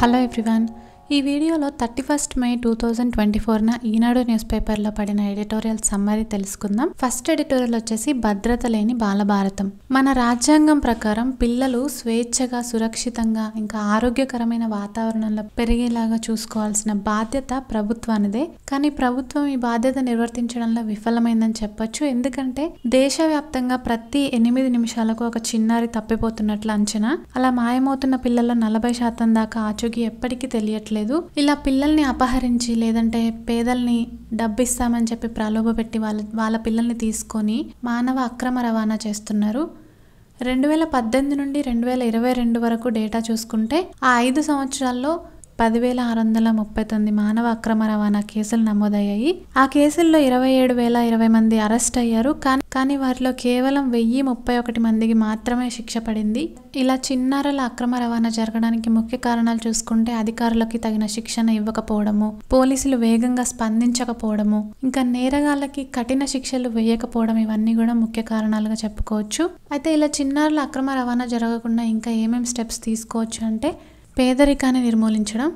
Hello everyone. ఈ వీడియోలో thirty first May two thousand twenty four న ఈనాడు న్యూస్ పేపర్లో పడిన ఎడిటోరియల్ సమ్మరి తెలుసుకుందాం ఫస్ట్ ఎడిటోరియల్ వచ్చేసి భద్రత లేని బాలభారతం మన రాజ్యాంగం ప్రకారం పిల్లలు స్వేచ్ఛగా సురక్షితంగా ఇంకా ఆరోగ్యకరమైన వాతావరణంలో పెరిగేలాగా చూసుకోవాల్సిన బాధ్యత ప్రభుత్వానిదే కానీ ప్రభుత్వం ఈ బాధ్యత నిర్వర్తించడంలో విఫలమైందని చెప్పొచ్చు ఎందుకంటే దేశవ్యాప్తంగా ప్రతి ఎనిమిది నిమిషాలకు ఒక చిన్నారి తప్పిపోతున్నట్లు అంచనా అలా మాయమవుతున్న పిల్లల్లో నలభై శాతం దాకా ఆచూకీ ఎప్పటికీ తెలియట్లేదు చేయట్లేదు ఇలా పిల్లల్ని అపహరించి లేదంటే పేదల్ని డబ్బిస్తామని చెప్పి ప్రలోభ పెట్టి వాళ్ళ వాళ్ళ పిల్లల్ని తీసుకొని మానవ అక్రమ రవాణా చేస్తున్నారు రెండు వేల పద్దెనిమిది నుండి రెండు వేల ఇరవై రెండు వరకు డేటా చూసుకుంటే ఆ ఐదు సంవత్సరాల్లో పదివేల ఆరు వందల ముప్పై తొమ్మిది మానవ అక్రమ రవాణా కేసులు నమోదయ్యాయి ఆ కేసుల్లో ఇరవై ఏడు వేల ఇరవై మంది అరెస్ట్ అయ్యారు కానీ కానీ వారిలో కేవలం వెయ్యి ముప్పై ఒకటి మందికి మాత్రమే శిక్ష పడింది ఇలా చిన్నారుల అక్రమ రవాణా జరగడానికి ముఖ్య కారణాలు చూసుకుంటే అధికారులకి తగిన శిక్షణ ఇవ్వకపోవడము పోలీసులు వేగంగా స్పందించకపోవడము ఇంకా నేరగాళ్ళకి కఠిన శిక్షలు వేయకపోవడం ఇవన్నీ కూడా ముఖ్య కారణాలుగా చెప్పుకోవచ్చు అయితే ఇలా చిన్నారుల అక్రమ రవాణా జరగకుండా ఇంకా ఏమేమి స్టెప్స్ తీసుకోవచ్చు అంటే పేదరికాన్ని నిర్మూలించడం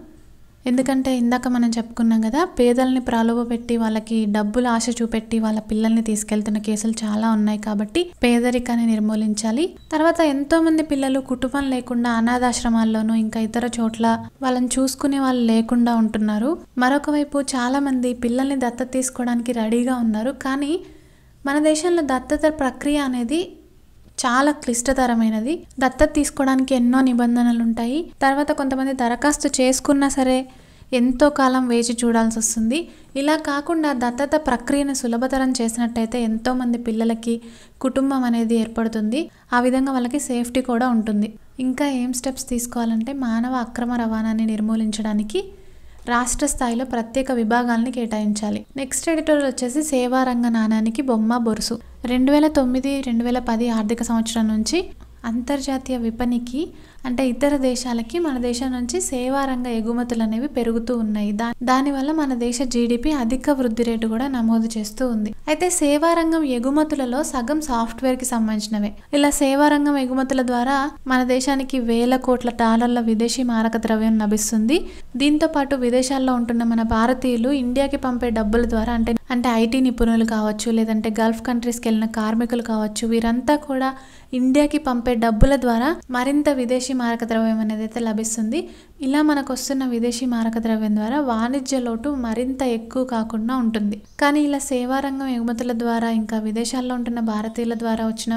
ఎందుకంటే ఇందాక మనం చెప్పుకున్నాం కదా పేదల్ని ప్రాలోభ పెట్టి వాళ్ళకి డబ్బులు ఆశ చూపెట్టి వాళ్ళ పిల్లల్ని తీసుకెళ్తున్న కేసులు చాలా ఉన్నాయి కాబట్టి పేదరికాన్ని నిర్మూలించాలి తర్వాత ఎంతో మంది పిల్లలు కుటుంబం లేకుండా అనాథాశ్రమాల్లోనూ ఇంకా ఇతర చోట్ల వాళ్ళని చూసుకునే వాళ్ళు లేకుండా ఉంటున్నారు మరొక వైపు చాలా మంది పిల్లల్ని దత్త తీసుకోవడానికి రెడీగా ఉన్నారు కానీ మన దేశంలో దత్తత ప్రక్రియ అనేది చాలా క్లిష్టతరమైనది దత్తత తీసుకోవడానికి ఎన్నో నిబంధనలు ఉంటాయి తర్వాత కొంతమంది దరఖాస్తు చేసుకున్నా సరే ఎంతో కాలం వేచి చూడాల్సి వస్తుంది ఇలా కాకుండా దత్తత ప్రక్రియను సులభతరం చేసినట్టయితే ఎంతోమంది పిల్లలకి కుటుంబం అనేది ఏర్పడుతుంది ఆ విధంగా వాళ్ళకి సేఫ్టీ కూడా ఉంటుంది ఇంకా ఏం స్టెప్స్ తీసుకోవాలంటే మానవ అక్రమ రవాణాన్ని నిర్మూలించడానికి రాష్ట్ర స్థాయిలో ప్రత్యేక విభాగాలను కేటాయించాలి నెక్స్ట్ ఎడిటోరియల్ వచ్చేసి సేవారంగ నాణానికి బొమ్మ బొరుసు రెండు వేల తొమ్మిది రెండు వేల పది ఆర్థిక సంవత్సరం నుంచి అంతర్జాతీయ విపణికి అంటే ఇతర దేశాలకి మన దేశం నుంచి సేవారంగ ఎగుమతులు అనేవి పెరుగుతూ ఉన్నాయి దానివల్ల మన దేశ జీడిపి అధిక వృద్ధి రేటు కూడా నమోదు చేస్తూ ఉంది అయితే సేవారంగం ఎగుమతులలో సగం సాఫ్ట్వేర్ కి సంబంధించినవే ఇలా సేవారంగం ఎగుమతుల ద్వారా మన దేశానికి వేల కోట్ల డాలర్ల విదేశీ మారక ద్రవ్యం లభిస్తుంది దీంతో పాటు విదేశాల్లో ఉంటున్న మన భారతీయులు ఇండియాకి పంపే డబ్బుల ద్వారా అంటే అంటే ఐటీ నిపుణులు కావచ్చు లేదంటే గల్ఫ్ కంట్రీస్కి వెళ్ళిన కార్మికులు కావచ్చు వీరంతా కూడా ఇండియాకి పంపే డబ్బుల ద్వారా మరింత విదేశీ విదేశీ మారక ద్రవ్యం అనేది అయితే లభిస్తుంది ఇలా మనకు వస్తున్న విదేశీ మారక ద్రవ్యం ద్వారా వాణిజ్య లోటు మరింత ఎక్కువ కాకుండా ఉంటుంది కానీ ఇలా సేవారంగం ఎగుమతుల ద్వారా ఇంకా విదేశాల్లో ఉంటున్న భారతీయుల ద్వారా వచ్చిన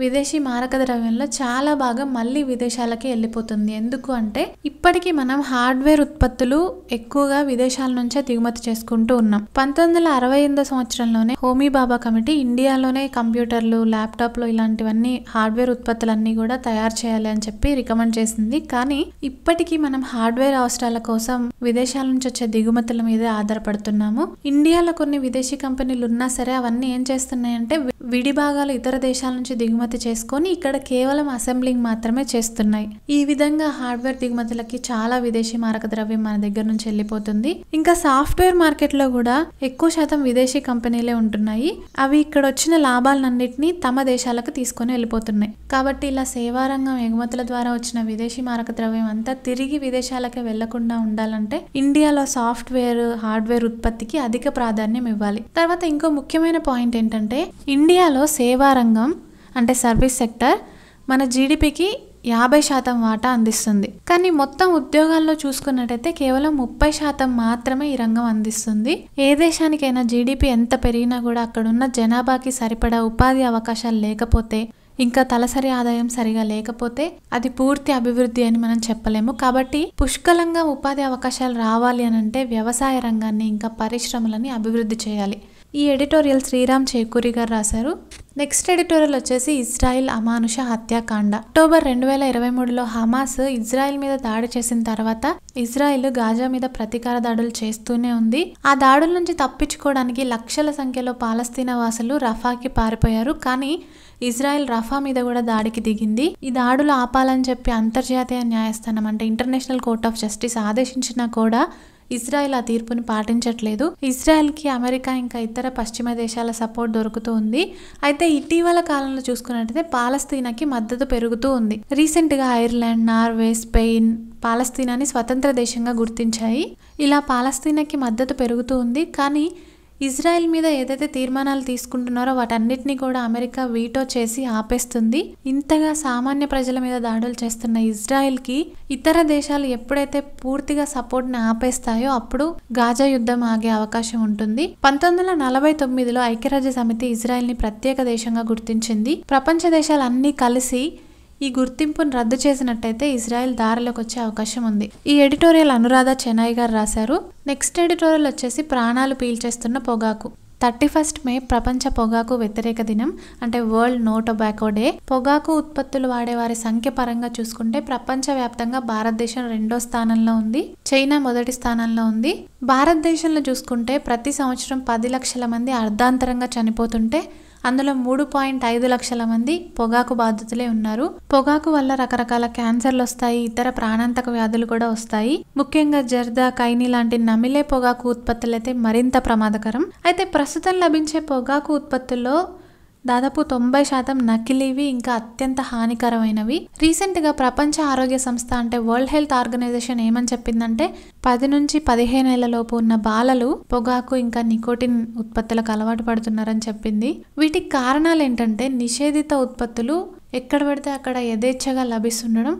విదేశీ మారక ద్రవ్యంలో చాలా భాగం మళ్ళీ విదేశాలకే వెళ్ళిపోతుంది ఎందుకు అంటే ఇప్పటికీ మనం హార్డ్వేర్ ఉత్పత్తులు ఎక్కువగా విదేశాల నుంచే దిగుమతి చేసుకుంటూ ఉన్నాం పంతొమ్మిది వందల అరవై ఎనిమిదో సంవత్సరంలోనే హోమీ బాబా కమిటీ ఇండియాలోనే కంప్యూటర్లు ల్యాప్టాప్లు ఇలాంటివన్నీ హార్డ్వేర్ ఉత్పత్తులన్నీ కూడా తయారు చేయాలి అని చెప్పి రికమెండ్ చేసింది కానీ ఇప్పటికీ మనం హార్డ్వేర్ అవసరాల కోసం విదేశాల నుంచి వచ్చే దిగుమతుల మీద ఆధారపడుతున్నాము ఇండియాలో కొన్ని విదేశీ కంపెనీలు ఉన్నా సరే అవన్నీ ఏం చేస్తున్నాయంటే విడి భాగాలు ఇతర దేశాల నుంచి దిగుమతి దిగుమతి చేసుకొని ఇక్కడ కేవలం అసెంబ్లింగ్ మాత్రమే చేస్తున్నాయి ఈ విధంగా హార్డ్వేర్ దిగుమతులకి చాలా విదేశీ మారక ద్రవ్యం మన దగ్గర నుంచి వెళ్ళిపోతుంది ఇంకా సాఫ్ట్వేర్ మార్కెట్ లో కూడా ఎక్కువ శాతం విదేశీ కంపెనీలే ఉంటున్నాయి అవి ఇక్కడ వచ్చిన లాభాలన్నింటినీ తమ దేశాలకు తీసుకొని వెళ్ళిపోతున్నాయి కాబట్టి ఇలా సేవారంగం ఎగుమతుల ద్వారా వచ్చిన విదేశీ మారక ద్రవ్యం అంతా తిరిగి విదేశాలకే వెళ్లకుండా ఉండాలంటే ఇండియాలో సాఫ్ట్వేర్ హార్డ్వేర్ ఉత్పత్తికి అధిక ప్రాధాన్యం ఇవ్వాలి తర్వాత ఇంకో ముఖ్యమైన పాయింట్ ఏంటంటే ఇండియాలో సేవారంగం అంటే సర్వీస్ సెక్టర్ మన జీడిపికి యాభై శాతం వాటా అందిస్తుంది కానీ మొత్తం ఉద్యోగాల్లో చూసుకున్నట్టయితే కేవలం ముప్పై శాతం మాత్రమే ఈ రంగం అందిస్తుంది ఏ దేశానికైనా జీడిపి ఎంత పెరిగినా కూడా అక్కడున్న జనాభాకి సరిపడా ఉపాధి అవకాశాలు లేకపోతే ఇంకా తలసరి ఆదాయం సరిగా లేకపోతే అది పూర్తి అభివృద్ధి అని మనం చెప్పలేము కాబట్టి పుష్కలంగా ఉపాధి అవకాశాలు రావాలి అని అంటే వ్యవసాయ రంగాన్ని ఇంకా పరిశ్రమలని అభివృద్ధి చేయాలి ఈ ఎడిటోరియల్ శ్రీరామ్ చేకూరి గారు రాశారు నెక్స్ట్ ఎడిటోరియల్ వచ్చేసి ఇజ్రాయిల్ అమానుష హత్యాకాండ అక్టోబర్ రెండు వేల ఇరవై మూడులో హమాస్ ఇజ్రాయిల్ మీద దాడి చేసిన తర్వాత ఇజ్రాయిల్ గాజా మీద ప్రతీకార దాడులు చేస్తూనే ఉంది ఆ దాడుల నుంచి తప్పించుకోవడానికి లక్షల సంఖ్యలో పాలస్తీనా వాసులు రఫాకి పారిపోయారు కానీ ఇజ్రాయెల్ రఫా మీద కూడా దాడికి దిగింది ఈ దాడులు ఆపాలని చెప్పి అంతర్జాతీయ న్యాయస్థానం అంటే ఇంటర్నేషనల్ కోర్ట్ ఆఫ్ జస్టిస్ ఆదేశించినా కూడా ఇజ్రాయెల్ ఆ తీర్పును పాటించట్లేదు కి అమెరికా ఇంకా ఇతర పశ్చిమ దేశాల సపోర్ట్ దొరుకుతూ ఉంది అయితే ఇటీవల కాలంలో చూసుకున్నట్టయితే పాలస్తీనాకి మద్దతు పెరుగుతూ ఉంది రీసెంట్గా ఐర్లాండ్ నార్వే స్పెయిన్ పాలస్తీనాని స్వతంత్ర దేశంగా గుర్తించాయి ఇలా పాలస్తీనాకి మద్దతు పెరుగుతూ ఉంది కానీ ఇజ్రాయెల్ మీద ఏదైతే తీర్మానాలు తీసుకుంటున్నారో వాటన్నిటినీ కూడా అమెరికా వీటో చేసి ఆపేస్తుంది ఇంతగా సామాన్య ప్రజల మీద దాడులు చేస్తున్న కి ఇతర దేశాలు ఎప్పుడైతే పూర్తిగా సపోర్ట్ని ఆపేస్తాయో అప్పుడు గాజా యుద్ధం ఆగే అవకాశం ఉంటుంది పంతొమ్మిది వందల నలభై తొమ్మిదిలో ఐక్యరాజ్య సమితి ని ప్రత్యేక దేశంగా గుర్తించింది ప్రపంచ దేశాలన్నీ కలిసి ఈ గుర్తింపును రద్దు చేసినట్టయితే ఇజ్రాయెల్ దారిలోకి వచ్చే అవకాశం ఉంది ఈ ఎడిటోరియల్ అనురాధ చెన్నై గారు రాశారు నెక్స్ట్ ఎడిటోరియల్ వచ్చేసి ప్రాణాలు పీల్చేస్తున్న పొగాకు థర్టీ ఫస్ట్ మే ప్రపంచ పొగాకు వ్యతిరేక దినం అంటే వరల్డ్ నో టొబాకో డే పొగాకు ఉత్పత్తులు వాడేవారి సంఖ్య పరంగా చూసుకుంటే ప్రపంచవ్యాప్తంగా భారతదేశం రెండో స్థానంలో ఉంది చైనా మొదటి స్థానంలో ఉంది భారతదేశంలో చూసుకుంటే ప్రతి సంవత్సరం పది లక్షల మంది అర్ధాంతరంగా చనిపోతుంటే అందులో మూడు పాయింట్ ఐదు లక్షల మంది పొగాకు బాధితులే ఉన్నారు పొగాకు వల్ల రకరకాల క్యాన్సర్లు వస్తాయి ఇతర ప్రాణాంతక వ్యాధులు కూడా వస్తాయి ముఖ్యంగా జర్దా కైని లాంటి నమిలే పొగాకు ఉత్పత్తులు మరింత ప్రమాదకరం అయితే ప్రస్తుతం లభించే పొగాకు ఉత్పత్తుల్లో దాదాపు తొంభై శాతం నకిలీవి ఇంకా అత్యంత హానికరమైనవి రీసెంట్గా ప్రపంచ ఆరోగ్య సంస్థ అంటే వరల్డ్ హెల్త్ ఆర్గనైజేషన్ ఏమని చెప్పిందంటే పది నుంచి పదిహేను లోపు ఉన్న బాలలు పొగాకు ఇంకా నికోటిన్ ఉత్పత్తులకు అలవాటు పడుతున్నారని చెప్పింది వీటికి కారణాలు ఏంటంటే నిషేధిత ఉత్పత్తులు ఎక్కడ పడితే అక్కడ యథేచ్ఛగా లభిస్తుండడం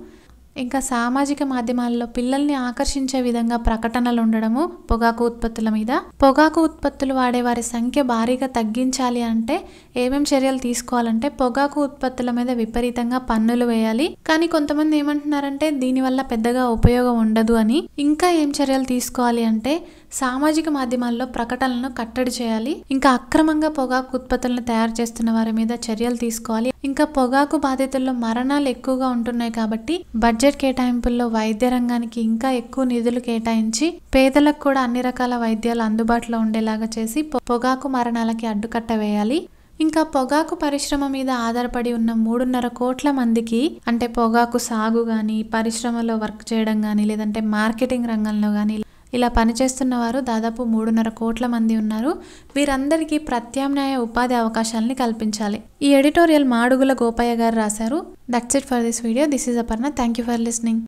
ఇంకా సామాజిక మాధ్యమాల్లో పిల్లల్ని ఆకర్షించే విధంగా ప్రకటనలు ఉండడము పొగాకు ఉత్పత్తుల మీద పొగాకు ఉత్పత్తులు వాడే వారి సంఖ్య భారీగా తగ్గించాలి అంటే ఏమేం చర్యలు తీసుకోవాలంటే పొగాకు ఉత్పత్తుల మీద విపరీతంగా పన్నులు వేయాలి కానీ కొంతమంది ఏమంటున్నారంటే దీనివల్ల పెద్దగా ఉపయోగం ఉండదు అని ఇంకా ఏం చర్యలు తీసుకోవాలి అంటే సామాజిక మాధ్యమాల్లో ప్రకటనలను కట్టడి చేయాలి ఇంకా అక్రమంగా పొగాకు ఉత్పత్తులను తయారు చేస్తున్న వారి మీద చర్యలు తీసుకోవాలి ఇంకా పొగాకు బాధితుల్లో మరణాలు ఎక్కువగా ఉంటున్నాయి కాబట్టి బడ్జెట్ కేటాయింపుల్లో వైద్య రంగానికి ఇంకా ఎక్కువ నిధులు కేటాయించి పేదలకు కూడా అన్ని రకాల వైద్యాలు అందుబాటులో ఉండేలాగా చేసి పొగాకు మరణాలకి అడ్డుకట్ట వేయాలి ఇంకా పొగాకు పరిశ్రమ మీద ఆధారపడి ఉన్న మూడున్నర కోట్ల మందికి అంటే పొగాకు సాగు కానీ పరిశ్రమలో వర్క్ చేయడం కానీ లేదంటే మార్కెటింగ్ రంగంలో కానీ ఇలా పనిచేస్తున్న వారు దాదాపు మూడున్నర కోట్ల మంది ఉన్నారు వీరందరికీ ప్రత్యామ్నాయ ఉపాధి అవకాశాలని కల్పించాలి ఈ ఎడిటోరియల్ మాడుగుల గోపయ్య గారు రాశారు that's it for this video this is Aparna thank you for listening